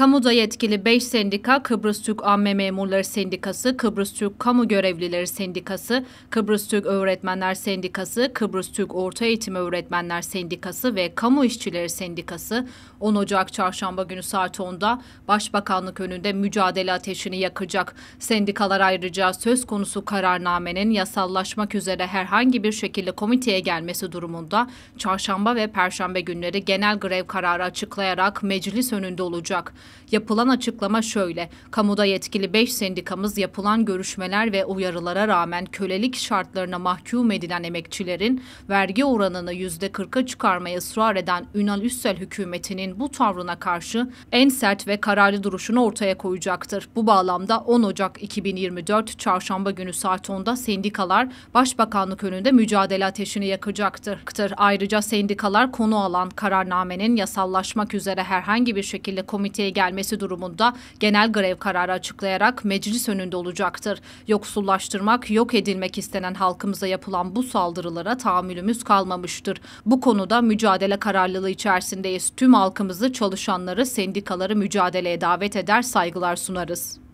Kamuda yetkili 5 sendika Kıbrıs Türk Amme Memurları Sendikası, Kıbrıs Türk Kamu Görevlileri Sendikası, Kıbrıs Türk Öğretmenler Sendikası, Kıbrıs Türk Orta Eğitim Öğretmenler Sendikası ve Kamu İşçileri Sendikası 10 Ocak çarşamba günü saat 10'da Başbakanlık önünde mücadele ateşini yakacak. Sendikalar ayrıca söz konusu kararnamenin yasallaşmak üzere herhangi bir şekilde komiteye gelmesi durumunda çarşamba ve perşembe günleri genel grev kararı açıklayarak meclis önünde olacak. Yapılan açıklama şöyle. Kamuda yetkili 5 sendikamız yapılan görüşmeler ve uyarılara rağmen kölelik şartlarına mahkum edilen emekçilerin vergi oranını %40'a çıkarmaya ısrar eden Ünal Üssel hükümetinin bu tavrına karşı en sert ve kararlı duruşunu ortaya koyacaktır. Bu bağlamda 10 Ocak 2024 Çarşamba günü saat 10'da sendikalar Başbakanlık önünde mücadele ateşini yakacaktır. Ayrıca sendikalar konu alan kararnamenin yasallaşmak üzere herhangi bir şekilde komiteye araya gelmesi durumunda genel grev kararı açıklayarak meclis önünde olacaktır. Yoksullaştırmak, yok edilmek istenen halkımıza yapılan bu saldırılara tahammülümüz kalmamıştır. Bu konuda mücadele kararlılığı içerisindeyiz. Tüm halkımızı, çalışanları, sendikaları mücadeleye davet eder, saygılar sunarız.